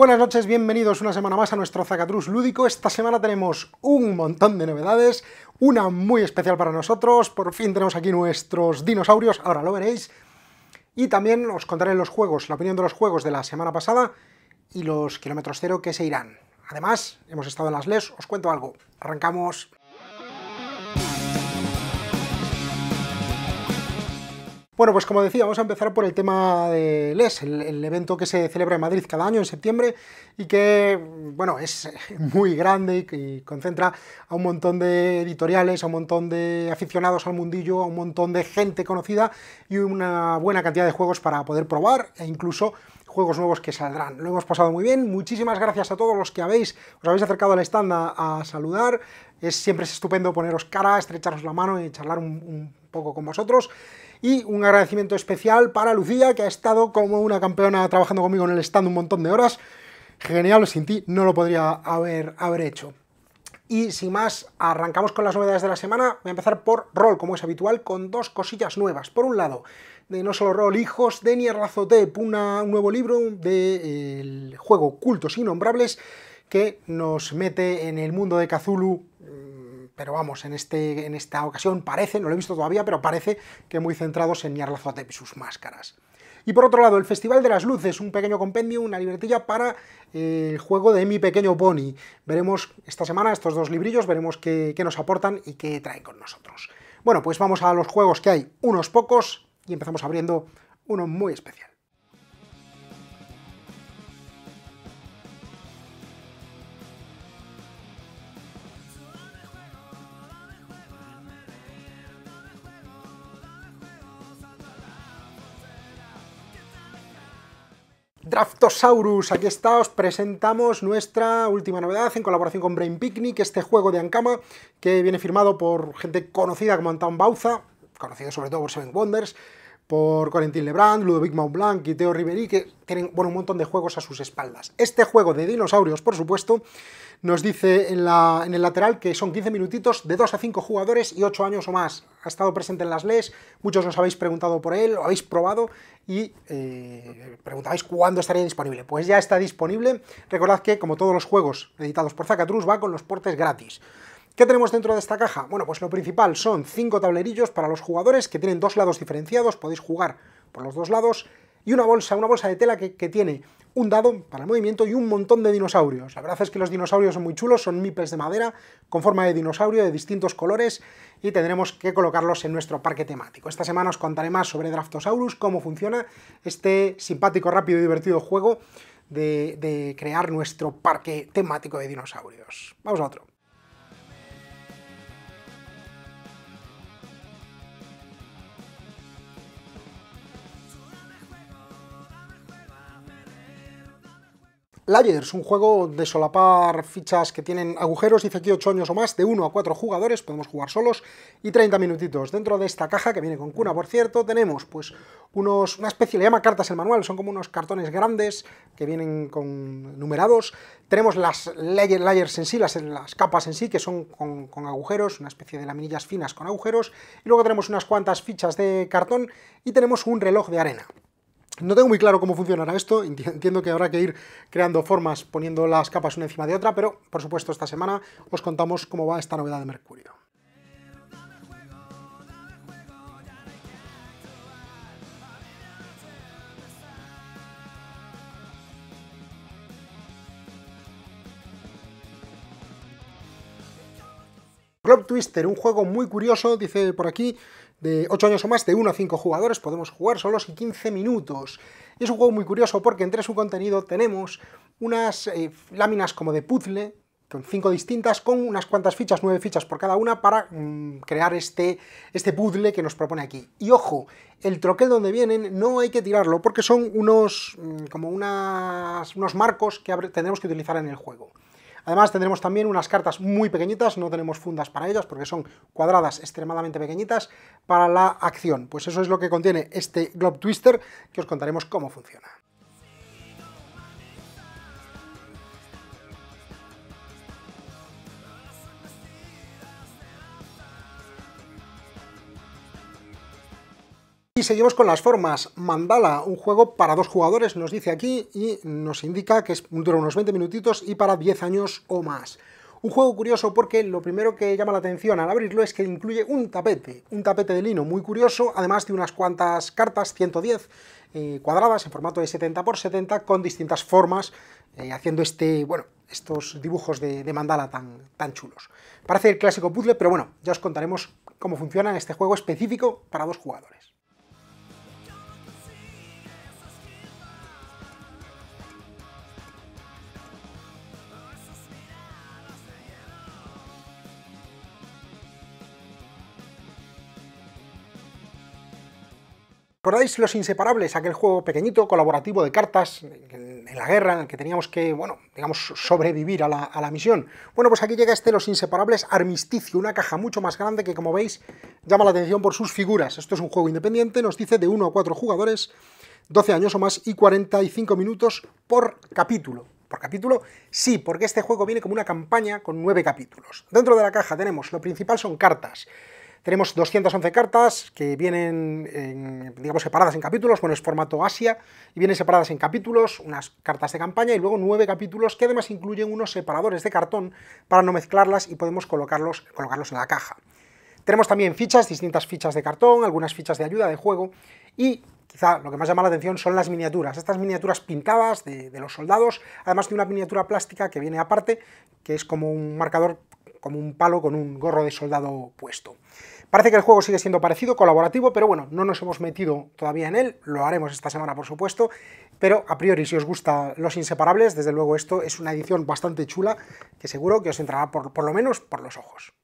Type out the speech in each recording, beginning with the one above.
Buenas noches, bienvenidos una semana más a nuestro Zacatrus lúdico. Esta semana tenemos un montón de novedades, una muy especial para nosotros, por fin tenemos aquí nuestros dinosaurios, ahora lo veréis. Y también os contaré los juegos, la opinión de los juegos de la semana pasada y los kilómetros cero que se irán. Además, hemos estado en las LES, os cuento algo. Arrancamos. Bueno, pues como decía, vamos a empezar por el tema de LES, el, evento que se celebra en Madrid cada año en septiembre y que, bueno, es muy grande y, concentra a un montón de editoriales, a un montón de aficionados al mundillo, a un montón de gente conocida y una buena cantidad de juegos para poder probar e incluso juegos nuevos que saldrán. Lo hemos pasado muy bien, muchísimas gracias a todos los que habéis, os habéis acercado al stand a, a saludar, es, siempre es estupendo poneros cara, estrecharos la mano y charlar un poco con vosotros. Y un agradecimiento especial para Lucía, que ha estado como una campeona trabajando conmigo en el stand un montón de horas. Genial, sin ti no lo podría haber, haber hecho. Y sin más, arrancamos con las novedades de la semana. Voy a empezar por Roll, como es habitual, con dos cosillas nuevas. Por un lado, de No Solo Roll, Hijos de Razotep, un nuevo libro del de, juego Cultos Innombrables, que nos mete en el mundo de Cthulhu pero vamos, en, este, en esta ocasión parece, no lo he visto todavía, pero parece que muy centrados en Nyarlathotep y sus máscaras. Y por otro lado, el Festival de las Luces, un pequeño compendio, una libretilla para eh, el juego de Mi Pequeño Pony. Veremos esta semana estos dos librillos, veremos qué nos aportan y qué traen con nosotros. Bueno, pues vamos a los juegos que hay, unos pocos, y empezamos abriendo uno muy especial. Draftosaurus, aquí está, os presentamos nuestra última novedad en colaboración con Brain Picnic, este juego de Ankama que viene firmado por gente conocida como Anton Bauza, conocido sobre todo por Seven Wonders, por Corentin Lebrand, Ludovic Montblanc y Theo Riveri que tienen un montón de juegos a sus espaldas. Este juego de dinosaurios, por supuesto, nos dice en, la, en, el lateral que son 15 minutitos de 2 a 5 jugadores y 8 años o más. Ha estado presente en las leyes, muchos os habéis preguntado por él, lo habéis probado y preguntáis eh, preguntabais cuándo estaría disponible. Pues ya está disponible. Recordad que, como todos los juegos editados por Zacatrus, va con los portes gratis. ¿Qué tenemos dentro de esta caja? Bueno, pues lo principal son cinco tablerillos para los jugadores que tienen dos lados diferenciados, podéis jugar por los dos lados, y una bolsa, una bolsa de tela que, tiene un dado para el movimiento y un montón de dinosaurios. La verdad es que los dinosaurios son muy chulos, son mipes de madera con forma de dinosaurio de distintos colores y tendremos que colocarlos en nuestro parque temático. Esta semana os contaré más sobre Draftosaurus, cómo funciona este simpático, rápido y divertido juego de crear nuestro parque temático de dinosaurios. Vamos a otro. Layers, un juego de solapar fichas que tienen agujeros, dice aquí 8 años o más, de 1 a 4 jugadores, podemos jugar solos, y 30 minutitos. Dentro de esta caja, que viene con cuna, por cierto, tenemos pues unos, una especie, le llama cartas el manual, son como unos cartones grandes que vienen con numerados. Tenemos las layer, layers en sí, las, las, capas en sí, que son con, con, agujeros, una especie de laminillas finas con agujeros. Y luego tenemos unas cuantas fichas de cartón y tenemos un reloj de arena. No tengo muy claro cómo funcionará esto, entiendo que habrá que ir creando formas poniendo las capas una encima de otra, pero por supuesto esta semana os contamos cómo va esta novedad de Mercurio. Club Twister, un juego muy curioso, dice por aquí, de 8 años o más, de 1 a 5 jugadores, podemos jugar solos y 15 minutos. es un juego muy curioso porque entre su contenido tenemos unas eh, láminas como de puzzle, con 5 distintas, con unas cuantas fichas, 9 fichas por cada una, para mm, crear este, este puzzle que nos propone aquí. Y ojo, el troquel donde vienen no hay que tirarlo porque son unos, mm, como unos marcos que tendremos que utilizar en el juego. Además tendremos también unas cartas muy pequeñitas, no tenemos fundas para ellas porque son cuadradas extremadamente pequeñitas para la acción. Pues eso es lo que contiene este Globe Twister que os contaremos cómo funciona. Y seguimos con las formas. Mandala, un juego para dos jugadores, nos dice aquí y nos indica que dura unos 20 minutitos y para 10 años o más. Un juego curioso porque lo primero que llama la atención al abrirlo es que incluye un tapete, un tapete de lino muy curioso, además de unas cuantas cartas, 110 eh, cuadradas en formato de 70x70 con distintas formas, eh, haciendo este, bueno, estos dibujos de, mandala tan, tan chulos. Parece el clásico puzzle, pero bueno, ya os contaremos cómo funciona este juego específico para dos jugadores. ¿Recordáis Los Inseparables? Aquel juego pequeñito, colaborativo de cartas en la guerra, en el que teníamos que, bueno, digamos, sobrevivir a la, a la misión. Bueno, pues aquí llega este Los Inseparables Armisticio, una caja mucho más grande que, como veis, llama la atención por sus figuras. Esto es un juego independiente, nos dice de 1 a 4 jugadores, 12 años o más y 45 minutos por capítulo. ¿Por capítulo? Sí, porque este juego viene como una campaña con 9 capítulos. Dentro de la caja tenemos, lo principal son cartas. Tenemos 211 cartas que vienen, separadas en capítulos, bueno, es formato Asia, y vienen separadas en capítulos, unas cartas de campaña y luego nueve capítulos que además incluyen unos separadores de cartón para no mezclarlas y podemos colocarlos, colocarlos en la caja. Tenemos también fichas, distintas fichas de cartón, algunas fichas de ayuda de juego y quizá lo que más llama la atención son las miniaturas. Estas miniaturas pintadas de, los soldados, además de una miniatura plástica que viene aparte, que es como un marcador, como un palo con un gorro de soldado puesto. Parece que el juego sigue siendo parecido, colaborativo, pero bueno, no nos hemos metido todavía en él, lo haremos esta semana por supuesto, pero a priori si os gusta Los Inseparables, desde luego esto es una edición bastante chula que seguro que os entrará por lo menos por los ojos.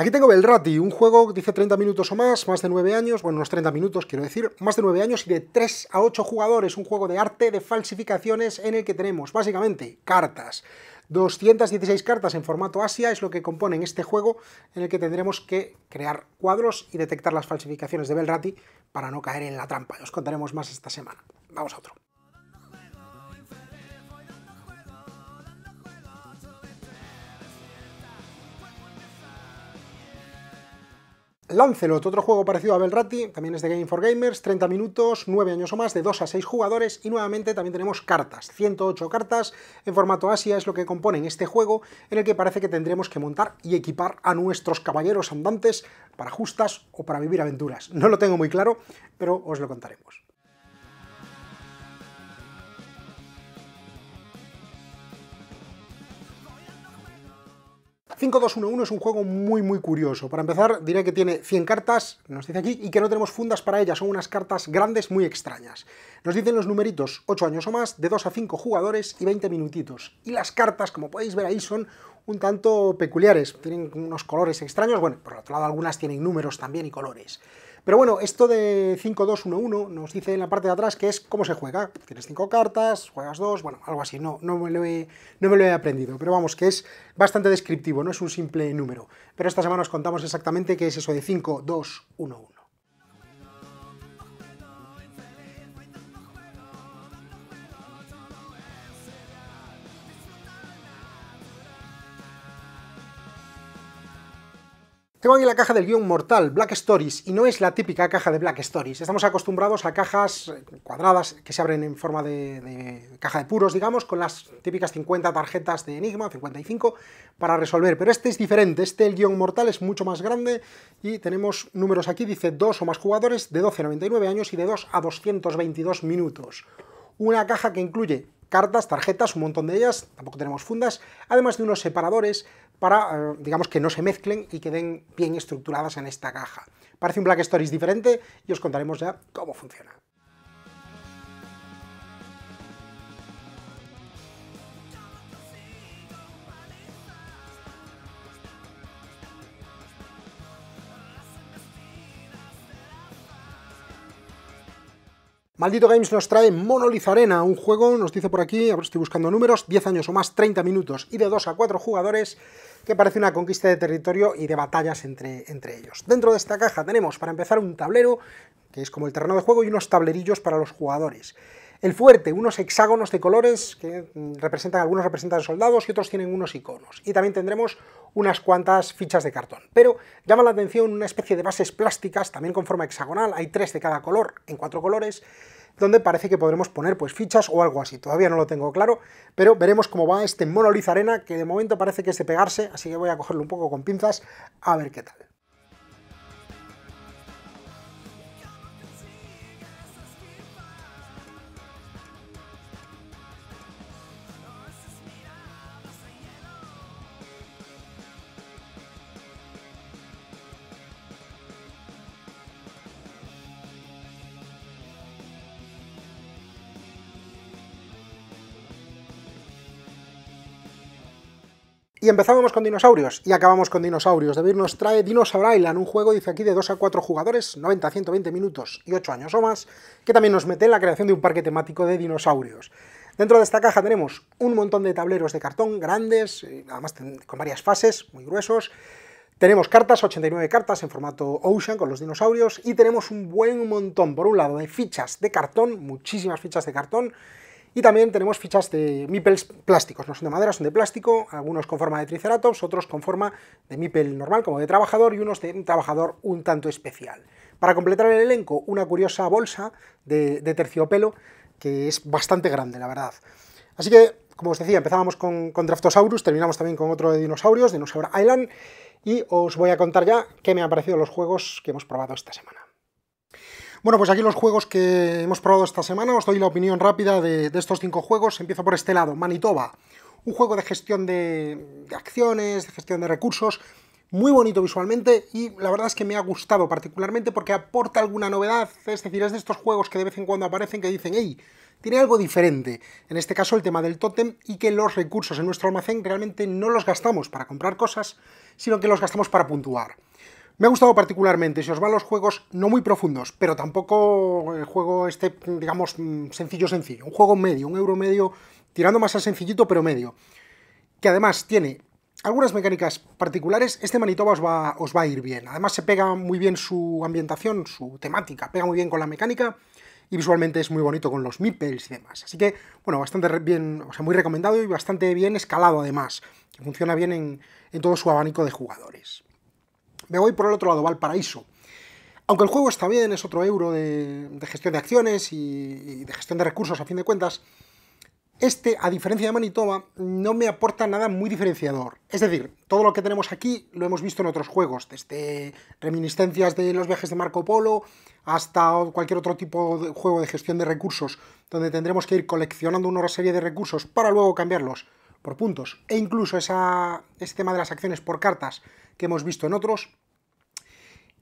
Aquí tengo Belrati, un juego, que dice 30 minutos o más, más de 9 años, bueno, unos 30 minutos quiero decir, más de 9 años y de 3 a 8 jugadores, un juego de arte de falsificaciones en el que tenemos básicamente cartas. 216 cartas en formato Asia es lo que componen este juego en el que tendremos que crear cuadros y detectar las falsificaciones de Belrati para no caer en la trampa. Os contaremos más esta semana. Vamos a otro. Lancelot, otro juego parecido a Belratti también es de Game for Gamers, 30 minutos, 9 años o más, de 2 a 6 jugadores y nuevamente también tenemos cartas, 108 cartas en formato Asia es lo que componen este juego en el que parece que tendremos que montar y equipar a nuestros caballeros andantes para justas o para vivir aventuras. No lo tengo muy claro, pero os lo contaremos. 5211 es un juego muy muy curioso. Para empezar, diré que tiene 100 cartas, nos dice aquí, y que no tenemos fundas para ellas, son unas cartas grandes muy extrañas. Nos dicen los numeritos 8 años o más, de 2 a 5 jugadores y 20 minutitos. Y las cartas, como podéis ver ahí, son un tanto peculiares, tienen unos colores extraños, bueno, por otro lado algunas tienen números también y colores. Pero bueno, esto de 5-2-1-1 nos dice en la parte de atrás que es cómo se juega. Tienes 5 cartas, juegas dos, bueno, algo así. No, no, me lo he, no me lo he aprendido, pero vamos, que es bastante descriptivo, no es un simple número. Pero esta semana os contamos exactamente qué es eso de 5-2-1-1. Tengo aquí la caja del guión mortal, Black Stories, y no es la típica caja de Black Stories. Estamos acostumbrados a cajas eh, cuadradas que se abren en forma de, caja de puros, digamos, con las típicas 50 tarjetas de Enigma, 55, para resolver. Pero este es diferente, este el guión mortal es mucho más grande y tenemos números aquí, dice dos o más jugadores de 12 a 99 años y de 2 a 222 minutos una caja que incluye cartas, tarjetas, un montón de ellas, tampoco tenemos fundas, además de unos separadores para, eh, digamos, que no se mezclen y queden bien estructuradas en esta caja. Parece un Black Stories diferente y os contaremos ya cómo funciona. Maldito Games nos trae Monolith Arena, un juego, nos dice por aquí, estoy buscando números, 10 años o más, 30 minutos y de 2 a 4 jugadores, que parece una conquista de territorio y de batallas entre, entre ellos. Dentro de esta caja tenemos, para empezar, un tablero, que es como el terreno de juego, y unos tablerillos para los jugadores. El fuerte, unos hexágonos de colores que mm, representan, algunos representan soldados y otros tienen unos iconos. Y también tendremos unas cuantas fichas de cartón. Pero llama la atención una especie de bases plásticas, también con forma hexagonal, hay tres de cada color, en cuatro colores, donde parece que podremos poner pues fichas o algo así. Todavía no lo tengo claro, pero veremos cómo va este monoliz arena, que de momento parece que es de pegarse, así que voy a cogerlo un poco con pinzas a ver qué tal. Y empezábamos con dinosaurios y acabamos con dinosaurios. David nos trae Dinosaur Island, un juego, dice aquí, de 2 a 4 jugadores, 90 a 120 minutos y 8 años o más, que también nos mete en la creación de un parque temático de dinosaurios. Dentro de esta caja tenemos un montón de tableros de cartón grandes, además con varias fases, muy gruesos. Tenemos cartas, 89 cartas en formato Ocean con los dinosaurios y tenemos un buen montón, por un lado, de fichas de cartón, muchísimas fichas de cartón, y también tenemos fichas de mipels plásticos, no son de madera, son de plástico, algunos con forma de triceratops, otros con forma de mipel normal como de trabajador y unos de un trabajador un tanto especial. Para completar el elenco, una curiosa bolsa de, terciopelo que es bastante grande, la verdad. Así que, como os decía, empezábamos con, con Draftosaurus, terminamos también con otro de dinosaurios, Dinosaur Island, y os voy a contar ya qué me han parecido los juegos que hemos probado esta semana. Bueno, pues aquí los juegos que hemos probado esta semana, os doy la opinión rápida de, estos cinco juegos. Empiezo por este lado, Manitoba, un juego de gestión de, de acciones, de gestión de recursos, muy bonito visualmente y la verdad es que me ha gustado particularmente porque aporta alguna novedad, es decir, es de estos juegos que de vez en cuando aparecen que dicen, hey, tiene algo diferente, en este caso el tema del tótem y que los recursos en nuestro almacén realmente no los gastamos para comprar cosas, sino que los gastamos para puntuar. Me ha gustado particularmente, si os van los juegos no muy profundos, pero tampoco el eh, juego este, digamos, mm, sencillo, sencillo. Un juego medio, un euro medio, tirando más al sencillito, pero medio. Que además tiene algunas mecánicas particulares, este Manitoba os va, os a ir bien. Además se pega muy bien su ambientación, su temática, pega muy bien con la mecánica y visualmente es muy bonito con los meeples y demás. Así que, bueno, bastante bien, o sea, muy recomendado y bastante bien escalado además, que funciona bien en todo su abanico de jugadores. Me voy por el otro lado, Valparaíso. Aunque el juego está bien, es otro euro de, gestión de acciones y, y, de gestión de recursos a fin de cuentas, este, a diferencia de Manitoba, no me aporta nada muy diferenciador. Es decir, todo lo que tenemos aquí lo hemos visto en otros juegos, desde reminiscencias de los viajes de Marco Polo hasta cualquier otro tipo de juego de gestión de recursos, donde tendremos que ir coleccionando una serie de recursos para luego cambiarlos por puntos. E incluso ese tema de las acciones por cartas que hemos visto en otros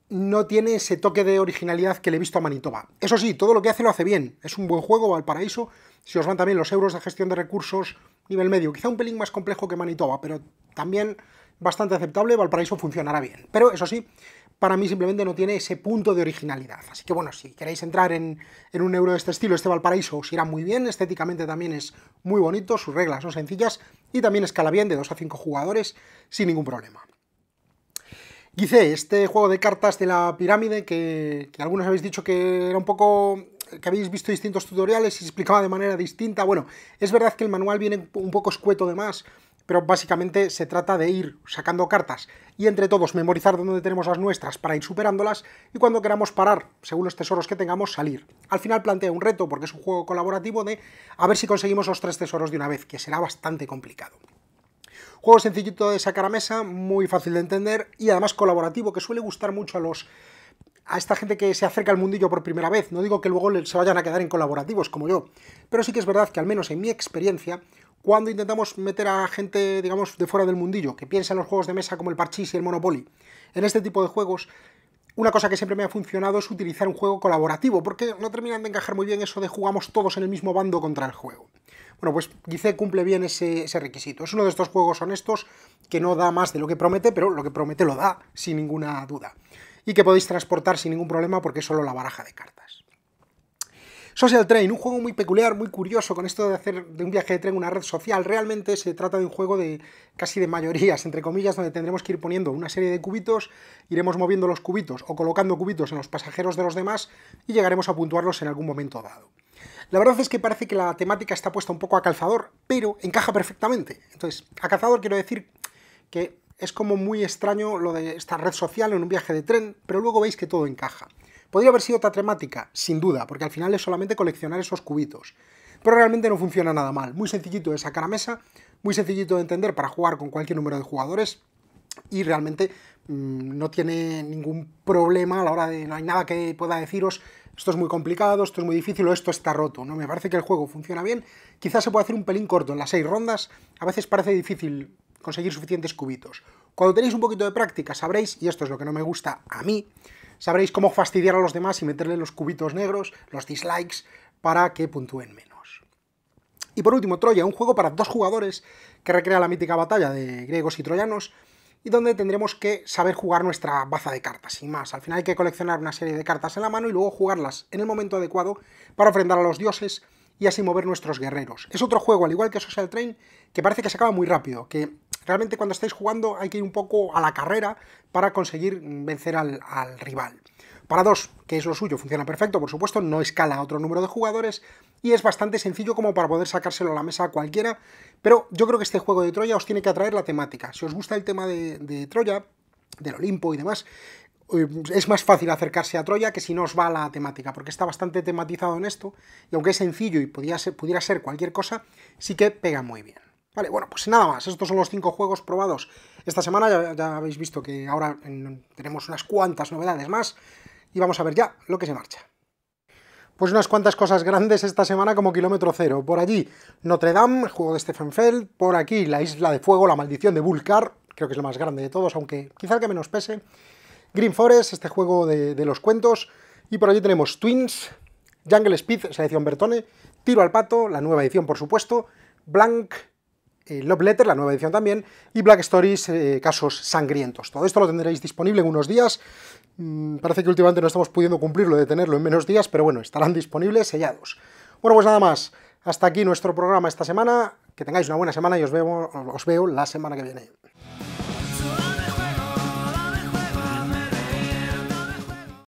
no tiene ese toque de originalidad que le he visto a Manitoba. Eso sí, todo lo que hace lo hace bien. Es un buen juego, Valparaíso. Si os van también los euros de gestión de recursos, nivel medio. Quizá un pelín más complejo que Manitoba, pero también bastante aceptable. Valparaíso funcionará bien. Pero eso sí, para mí simplemente no tiene ese punto de originalidad. Así que bueno, si queréis entrar en, un euro de este estilo, este Valparaíso os irá muy bien, estéticamente también es muy bonito, sus reglas son sencillas y también escala bien de 2 a 5 jugadores sin ningún problema. dice este juego de cartas de la pirámide que, que algunos habéis dicho que era un poco que habéis visto distintos tutoriales y se explicaba de manera distinta. Bueno, es verdad que el manual viene un poco escueto de más, pero básicamente se trata de ir sacando cartas y entre todos memorizar dónde tenemos las nuestras para ir superándolas y cuando queramos parar, según los tesoros que tengamos, salir. Al final plantea un reto, porque es un juego colaborativo de a ver si conseguimos los tres tesoros de una vez, que será bastante complicado. Juego sencillito de sacar a mesa, muy fácil de entender y además colaborativo, que suele gustar mucho a los a esta gente que se acerca al mundillo por primera vez. No digo que luego se vayan a quedar en colaborativos como yo, pero sí que es verdad que al menos en mi experiencia, cuando intentamos meter a gente, digamos, de fuera del mundillo, que piensa en los juegos de mesa como el Parchís y el Monopoly. En este tipo de juegos, una cosa que siempre me ha funcionado es utilizar un juego colaborativo, porque no terminan de encajar muy bien eso de jugamos todos en el mismo bando contra el juego. Bueno, pues dice cumple bien ese requisito. Es uno de estos juegos honestos que no da más de lo que promete, pero lo que promete lo da, sin ninguna duda. Y que podéis transportar sin ningún problema porque es solo la baraja de cartas. Social Train, un juego muy peculiar, muy curioso, con esto de hacer de un viaje de tren una red social. Realmente se trata de un juego de casi de mayorías, entre comillas, donde tendremos que ir poniendo una serie de cubitos, iremos moviendo los cubitos o colocando cubitos en los pasajeros de los demás y llegaremos a puntuarlos en algún momento dado. La verdad es que parece que la temática está puesta un poco a calzador, pero encaja perfectamente. Entonces, a calzador quiero decir que es como muy extraño lo de esta red social en un viaje de tren, pero luego veis que todo encaja. Podría haber sido otra temática, sin duda, porque al final es solamente coleccionar esos cubitos. Pero realmente no funciona nada mal. Muy sencillito de sacar a mesa, muy sencillito de entender para jugar con cualquier número de jugadores y realmente mm, no tiene ningún problema a la hora de... no hay nada que pueda deciros esto es muy complicado, esto es muy difícil o esto está roto. No me parece que el juego funciona bien. Quizás se puede hacer un pelín corto en las seis rondas. A veces parece difícil conseguir suficientes cubitos. Cuando tenéis un poquito de práctica sabréis, y esto es lo que no me gusta a mí, sabréis cómo fastidiar a los demás y meterle los cubitos negros, los dislikes, para que puntúen menos. Y por último, Troya, un juego para dos jugadores que recrea la mítica batalla de griegos y troyanos, y donde tendremos que saber jugar nuestra baza de cartas, y más. Al final hay que coleccionar una serie de cartas en la mano y luego jugarlas en el momento adecuado para ofrendar a los dioses y así mover nuestros guerreros. Es otro juego, al igual que Social Train, que parece que se acaba muy rápido, que Realmente cuando estáis jugando hay que ir un poco a la carrera para conseguir vencer al, rival. Para dos, que es lo suyo, funciona perfecto, por supuesto, no escala a otro número de jugadores y es bastante sencillo como para poder sacárselo a la mesa a cualquiera, pero yo creo que este juego de Troya os tiene que atraer la temática. Si os gusta el tema de, Troya, del Olimpo y demás, eh, es más fácil acercarse a Troya que si no os va la temática, porque está bastante tematizado en esto, y aunque es sencillo y pudiera ser cualquier cosa, sí que pega muy bien. Vale, bueno, pues nada más. Estos son los cinco juegos probados esta semana. Ya, habéis visto que ahora tenemos unas cuantas novedades más. Y vamos a ver ya lo que se marcha. Pues unas cuantas cosas grandes esta semana como kilómetro cero. Por allí, Notre Dame, juego de Steffenfeld. Por aquí, la Isla de Fuego, la maldición de Vulcar. Creo que es la más grande de todos, aunque quizá que menos pese. Green Forest, este juego de, los cuentos. Y por allí tenemos Twins, Jungle Speed, esa edición Bertone. Tiro al Pato, la nueva edición, por supuesto. Blank, eh, Love Letter, la nueva edición también, y Black Stories, eh, casos sangrientos. Todo esto lo tendréis disponible en unos días. Mm, parece que últimamente no estamos pudiendo cumplirlo de tenerlo en menos días, pero bueno, estarán disponibles sellados. Bueno, pues nada más. Hasta aquí nuestro programa esta semana. Que tengáis una buena semana y os veo la semana que viene.